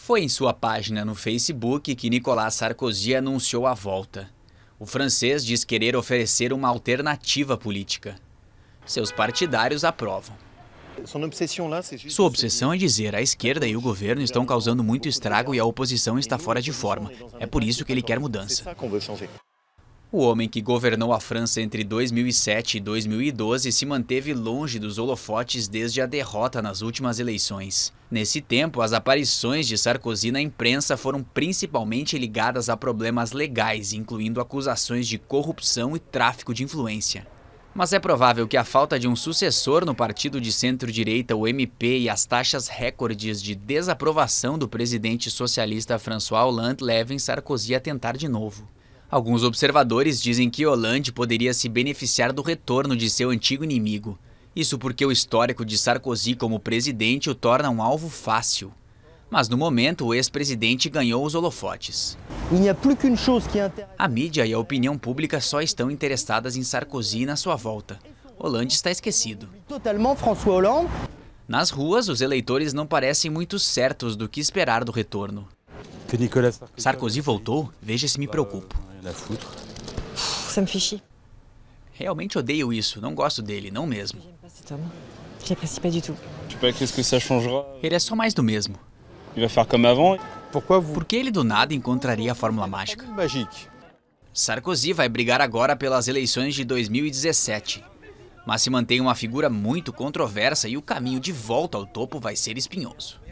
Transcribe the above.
Foi em sua página no Facebook que Nicolas Sarkozy anunciou a volta. O francês diz querer oferecer uma alternativa política. Seus partidários aprovam. Sua obsessão é dizer a esquerda e o governo estão causando muito estrago e a oposição está fora de forma. É por isso que ele quer mudança. O homem que governou a França entre 2007 e 2012 se manteve longe dos holofotes desde a derrota nas últimas eleições. Nesse tempo, as aparições de Sarkozy na imprensa foram principalmente ligadas a problemas legais, incluindo acusações de corrupção e tráfico de influência. Mas é provável que a falta de um sucessor no partido de centro-direita, o MP, e as taxas recordes de desaprovação do presidente socialista François Hollande levem Sarkozy a tentar de novo. Alguns observadores dizem que Hollande poderia se beneficiar do retorno de seu antigo inimigo. Isso porque o histórico de Sarkozy como presidente o torna um alvo fácil. Mas no momento, o ex-presidente ganhou os holofotes. A mídia e a opinião pública só estão interessadas em Sarkozy e na sua volta. Hollande está esquecido. Nas ruas, os eleitores não parecem muito certos do que esperar do retorno. Sarkozy voltou? Veja se me preocupo. Rien à foutre. Ça me fait chier. Realmente odeio isso, não gosto dele, não mesmo. J'apprécie pas du tout. Je sais pas qu'est-ce que ça changera. Ele é só mais do mesmo. Il va faire comme avant. Pourquoi vous... Por que ele do nada encontraria a fórmula mágica? Magique. Sarkozy vai brigar agora pelas eleições de 2017. Mas se mantém uma figura muito controversa e o caminho de volta ao topo vai ser espinhoso.